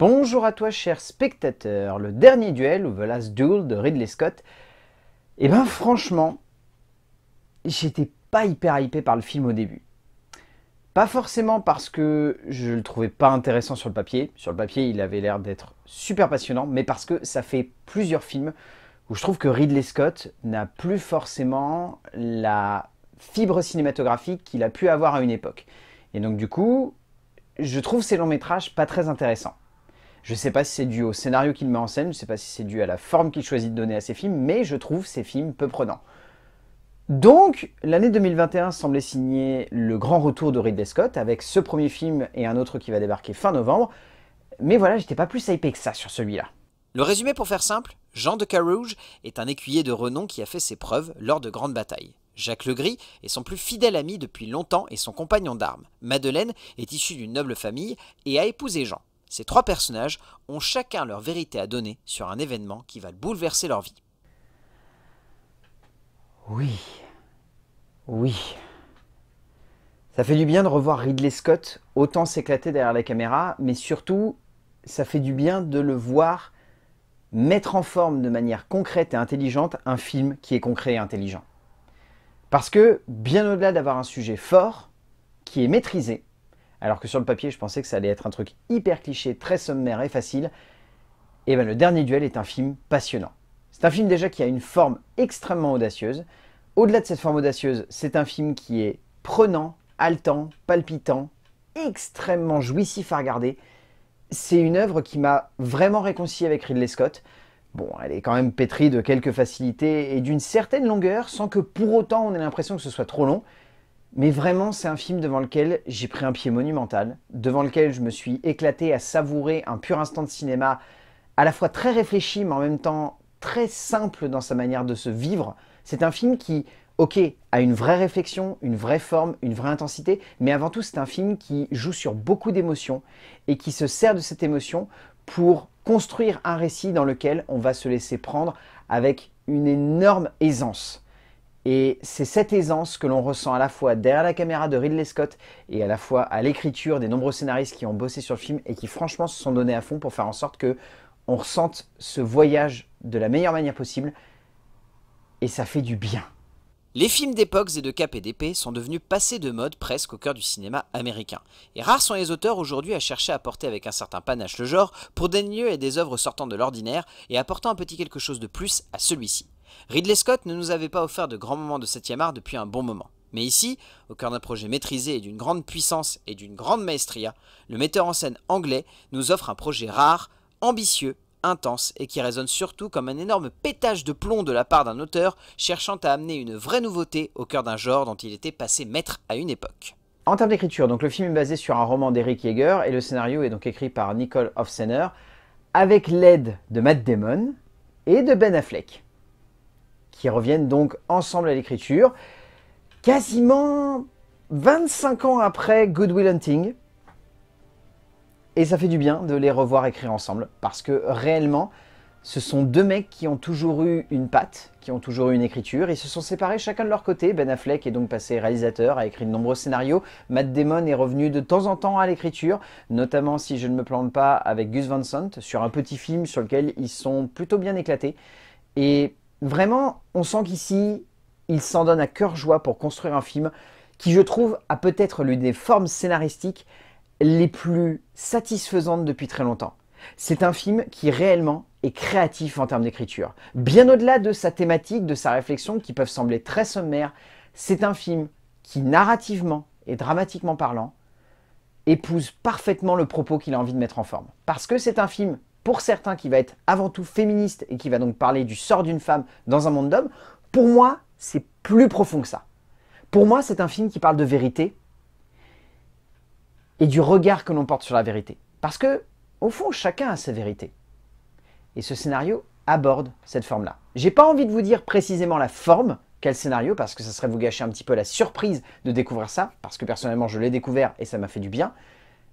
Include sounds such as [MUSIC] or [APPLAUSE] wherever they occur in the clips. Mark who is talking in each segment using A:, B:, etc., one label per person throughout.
A: Bonjour à toi cher spectateur, le dernier duel ou The Last Duel de Ridley Scott. Et eh ben franchement, j'étais pas hyper hypé par le film au début. Pas forcément parce que je le trouvais pas intéressant sur le papier. Sur le papier, il avait l'air d'être super passionnant, mais parce que ça fait plusieurs films où je trouve que Ridley Scott n'a plus forcément la fibre cinématographique qu'il a pu avoir à une époque. Et donc du coup, je trouve ces longs métrages pas très intéressants. Je ne sais pas si c'est dû au scénario qu'il met en scène, je ne sais pas si c'est dû à la forme qu'il choisit de donner à ses films, mais je trouve ces films peu prenants. Donc, l'année 2021 semblait signer le grand retour de Ridley Scott, avec ce premier film et un autre qui va débarquer fin novembre. Mais voilà, j'étais pas plus hypé que ça sur celui-là. Le résumé pour faire simple, Jean de Carouge est un écuyer de renom qui a fait ses preuves lors de grandes batailles. Jacques Legris est son plus fidèle ami depuis longtemps et son compagnon d'armes. Madeleine est issue d'une noble famille et a épousé Jean. Ces trois personnages ont chacun leur vérité à donner sur un événement qui va bouleverser leur vie. Oui. Oui. Ça fait du bien de revoir Ridley Scott autant s'éclater derrière la caméra, mais surtout, ça fait du bien de le voir mettre en forme de manière concrète et intelligente un film qui est concret et intelligent. Parce que, bien au-delà d'avoir un sujet fort, qui est maîtrisé, alors que sur le papier, je pensais que ça allait être un truc hyper cliché, très sommaire et facile, et eh bien le dernier duel est un film passionnant. C'est un film déjà qui a une forme extrêmement audacieuse. Au-delà de cette forme audacieuse, c'est un film qui est prenant, haletant, palpitant, extrêmement jouissif à regarder. C'est une œuvre qui m'a vraiment réconcilié avec Ridley Scott. Bon, elle est quand même pétrie de quelques facilités et d'une certaine longueur, sans que pour autant on ait l'impression que ce soit trop long. Mais vraiment, c'est un film devant lequel j'ai pris un pied monumental, devant lequel je me suis éclaté à savourer un pur instant de cinéma, à la fois très réfléchi, mais en même temps très simple dans sa manière de se vivre. C'est un film qui, ok, a une vraie réflexion, une vraie forme, une vraie intensité, mais avant tout, c'est un film qui joue sur beaucoup d'émotions et qui se sert de cette émotion pour construire un récit dans lequel on va se laisser prendre avec une énorme aisance. Et c'est cette aisance que l'on ressent à la fois derrière la caméra de Ridley Scott et à la fois à l'écriture des nombreux scénaristes qui ont bossé sur le film et qui franchement se sont donnés à fond pour faire en sorte que on ressente ce voyage de la meilleure manière possible et ça fait du bien. Les films d'époques et de cap et d'épée sont devenus passés de mode presque au cœur du cinéma américain. Et rares sont les auteurs aujourd'hui à chercher à porter avec un certain panache le genre pour des lieux et des œuvres sortant de l'ordinaire et apportant un petit quelque chose de plus à celui-ci. Ridley Scott ne nous avait pas offert de grands moments de 7 art depuis un bon moment. Mais ici, au cœur d'un projet maîtrisé et d'une grande puissance et d'une grande maestria, le metteur en scène anglais nous offre un projet rare, ambitieux, intense et qui résonne surtout comme un énorme pétage de plomb de la part d'un auteur cherchant à amener une vraie nouveauté au cœur d'un genre dont il était passé maître à une époque. En termes d'écriture, donc le film est basé sur un roman d'Eric Yeager et le scénario est donc écrit par Nicole Hofsener avec l'aide de Matt Damon et de Ben Affleck qui reviennent donc ensemble à l'écriture, quasiment 25 ans après Good Will Hunting. Et ça fait du bien de les revoir écrire ensemble, parce que réellement, ce sont deux mecs qui ont toujours eu une patte, qui ont toujours eu une écriture, et se sont séparés chacun de leur côté. Ben Affleck est donc passé réalisateur, a écrit de nombreux scénarios. Matt Damon est revenu de temps en temps à l'écriture, notamment si je ne me plante pas avec Gus Van Sant, sur un petit film sur lequel ils sont plutôt bien éclatés. Et Vraiment, on sent qu'ici, il s'en donne à cœur joie pour construire un film qui, je trouve, a peut-être l'une des formes scénaristiques les plus satisfaisantes depuis très longtemps. C'est un film qui réellement est créatif en termes d'écriture. Bien au-delà de sa thématique, de sa réflexion qui peuvent sembler très sommaires, c'est un film qui, narrativement et dramatiquement parlant, épouse parfaitement le propos qu'il a envie de mettre en forme. Parce que c'est un film pour certains qui va être avant tout féministe et qui va donc parler du sort d'une femme dans un monde d'hommes, pour moi, c'est plus profond que ça. Pour moi, c'est un film qui parle de vérité et du regard que l'on porte sur la vérité. Parce que, au fond, chacun a sa vérité. Et ce scénario aborde cette forme-là. J'ai pas envie de vous dire précisément la forme, quel scénario, parce que ça serait vous gâcher un petit peu la surprise de découvrir ça, parce que personnellement je l'ai découvert et ça m'a fait du bien.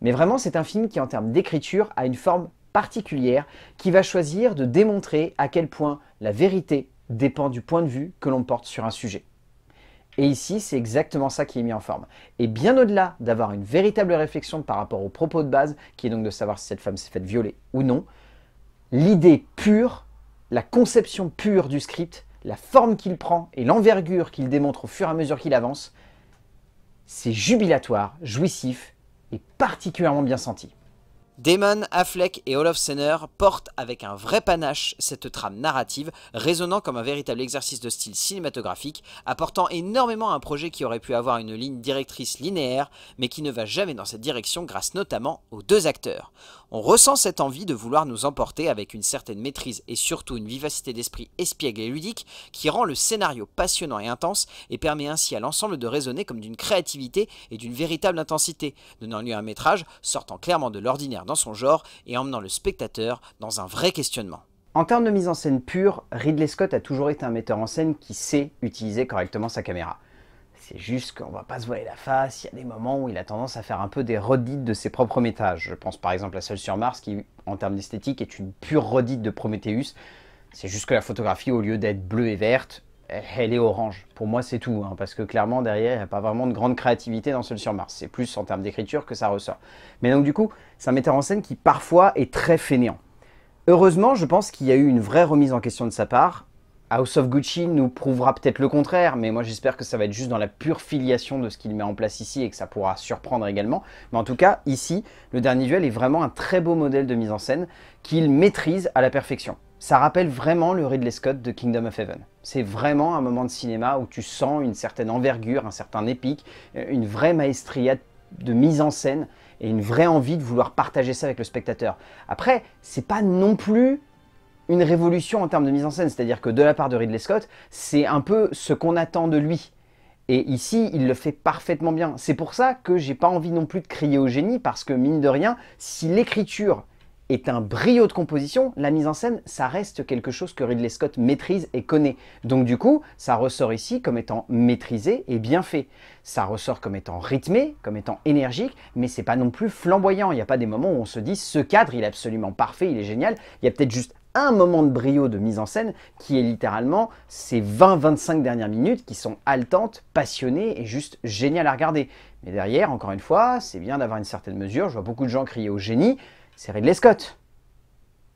A: Mais vraiment, c'est un film qui, en termes d'écriture, a une forme particulière qui va choisir de démontrer à quel point la vérité dépend du point de vue que l'on porte sur un sujet. Et ici, c'est exactement ça qui est mis en forme. Et bien au-delà d'avoir une véritable réflexion par rapport aux propos de base, qui est donc de savoir si cette femme s'est faite violer ou non, l'idée pure, la conception pure du script, la forme qu'il prend et l'envergure qu'il démontre au fur et à mesure qu'il avance, c'est jubilatoire, jouissif et particulièrement bien senti. Damon, Affleck et Olaf Senner portent avec un vrai panache cette trame narrative, résonnant comme un véritable exercice de style cinématographique, apportant énormément à un projet qui aurait pu avoir une ligne directrice linéaire, mais qui ne va jamais dans cette direction grâce notamment aux deux acteurs. On ressent cette envie de vouloir nous emporter avec une certaine maîtrise et surtout une vivacité d'esprit espiègle et ludique qui rend le scénario passionnant et intense et permet ainsi à l'ensemble de résonner comme d'une créativité et d'une véritable intensité, donnant lieu à un métrage sortant clairement de l'ordinaire dans son genre et emmenant le spectateur dans un vrai questionnement. En termes de mise en scène pure, Ridley Scott a toujours été un metteur en scène qui sait utiliser correctement sa caméra. C'est juste qu'on va pas se voiler la face, il y a des moments où il a tendance à faire un peu des redites de ses propres métages. Je pense par exemple à Seul sur Mars qui, en termes d'esthétique, est une pure redite de Prometheus. C'est juste que la photographie, au lieu d'être bleue et verte, elle est orange. Pour moi, c'est tout, hein, parce que clairement, derrière, il n'y a pas vraiment de grande créativité dans Seul sur Mars. C'est plus en termes d'écriture que ça ressort. Mais donc, du coup, c'est un metteur en scène qui, parfois, est très fainéant. Heureusement, je pense qu'il y a eu une vraie remise en question de sa part. House of Gucci nous prouvera peut-être le contraire, mais moi j'espère que ça va être juste dans la pure filiation de ce qu'il met en place ici et que ça pourra surprendre également. Mais en tout cas, ici, le dernier duel est vraiment un très beau modèle de mise en scène qu'il maîtrise à la perfection ça rappelle vraiment le Ridley Scott de Kingdom of Heaven. C'est vraiment un moment de cinéma où tu sens une certaine envergure, un certain épique, euh, une vraie maestria de mise en scène et une vraie envie de vouloir partager ça avec le spectateur. Après, c'est pas non plus une révolution en termes de mise en scène, c'est-à-dire que de la part de Ridley Scott, c'est un peu ce qu'on attend de lui. Et ici, il le fait parfaitement bien. C'est pour ça que j'ai pas envie non plus de crier au génie, parce que mine de rien, si l'écriture est un brio de composition, la mise en scène, ça reste quelque chose que Ridley Scott maîtrise et connaît. Donc du coup, ça ressort ici comme étant maîtrisé et bien fait. Ça ressort comme étant rythmé, comme étant énergique, mais c'est pas non plus flamboyant. Il n'y a pas des moments où on se dit ce cadre, il est absolument parfait, il est génial. Il y a peut-être juste un moment de brio de mise en scène qui est littéralement ces 20-25 dernières minutes qui sont haletantes, passionnées et juste géniales à regarder. Mais derrière, encore une fois, c'est bien d'avoir une certaine mesure. Je vois beaucoup de gens crier au génie c'est Ridley Scott.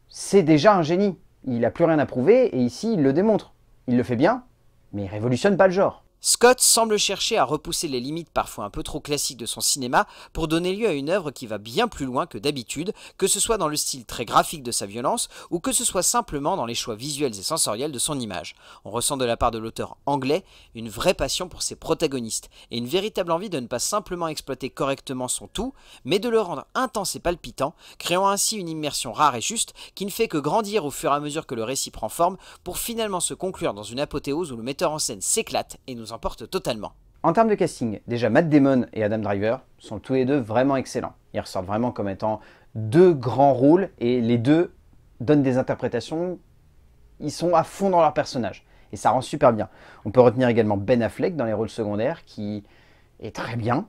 A: C'est déjà un génie. Il n'a plus rien à prouver et ici, il le démontre. Il le fait bien, mais il révolutionne pas le genre. Scott semble chercher à repousser les limites parfois un peu trop classiques de son cinéma pour donner lieu à une œuvre qui va bien plus loin que d'habitude, que ce soit dans le style très graphique de sa violence ou que ce soit simplement dans les choix visuels et sensoriels de son image. On ressent de la part de l'auteur anglais une vraie passion pour ses protagonistes et une véritable envie de ne pas simplement exploiter correctement son tout, mais de le rendre intense et palpitant, créant ainsi une immersion rare et juste qui ne fait que grandir au fur et à mesure que le récit prend forme pour finalement se conclure dans une apothéose où le metteur en scène s'éclate et nous totalement. En termes de casting, déjà Matt Damon et Adam Driver sont tous les deux vraiment excellents. Ils ressortent vraiment comme étant deux grands rôles et les deux donnent des interprétations. Ils sont à fond dans leur personnage et ça rend super bien. On peut retenir également Ben Affleck dans les rôles secondaires qui est très bien,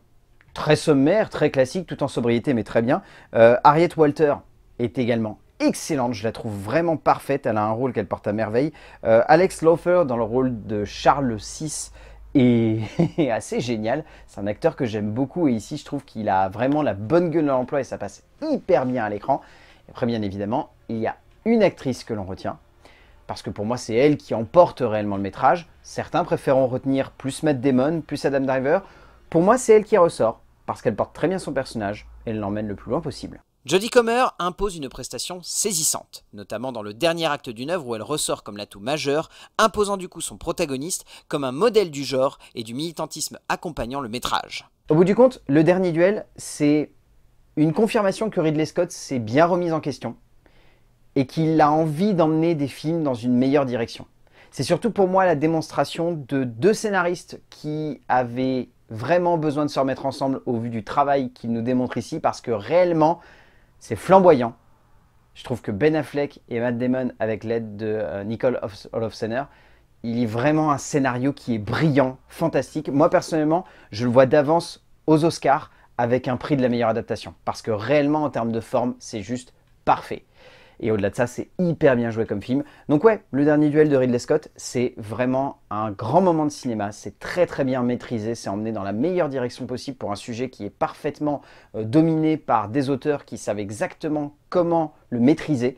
A: très sommaire, très classique, tout en sobriété mais très bien. Euh, Harriet Walter est également excellente, je la trouve vraiment parfaite, elle a un rôle qu'elle porte à merveille. Euh, Alex Laufer dans le rôle de Charles VI [LAUGHS] et assez génial. C'est un acteur que j'aime beaucoup et ici je trouve qu'il a vraiment la bonne gueule dans l'emploi et ça passe hyper bien à l'écran. Après bien évidemment, il y a une actrice que l'on retient parce que pour moi c'est elle qui emporte réellement le métrage. Certains préféreront retenir plus Matt Damon, plus Adam Driver. Pour moi c'est elle qui ressort parce qu'elle porte très bien son personnage et l'emmène le plus loin possible. Jodie Comer impose une prestation saisissante, notamment dans le dernier acte d'une œuvre où elle ressort comme l'atout majeur, imposant du coup son protagoniste comme un modèle du genre et du militantisme accompagnant le métrage. Au bout du compte, le dernier duel, c'est une confirmation que Ridley Scott s'est bien remise en question et qu'il a envie d'emmener des films dans une meilleure direction. C'est surtout pour moi la démonstration de deux scénaristes qui avaient vraiment besoin de se remettre ensemble au vu du travail qu'ils nous démontrent ici parce que réellement c'est flamboyant. Je trouve que Ben Affleck et Matt Damon, avec l'aide de euh, Nicole Olofsener, il a vraiment un scénario qui est brillant, fantastique. Moi, personnellement, je le vois d'avance aux Oscars avec un prix de la meilleure adaptation. Parce que réellement, en termes de forme, c'est juste parfait. Et au-delà de ça, c'est hyper bien joué comme film. Donc ouais, le dernier duel de Ridley Scott, c'est vraiment un grand moment de cinéma. C'est très très bien maîtrisé, c'est emmené dans la meilleure direction possible pour un sujet qui est parfaitement euh, dominé par des auteurs qui savent exactement comment le maîtriser.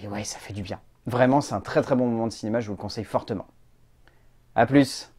A: Et ouais, ça fait du bien. Vraiment, c'est un très très bon moment de cinéma, je vous le conseille fortement. A plus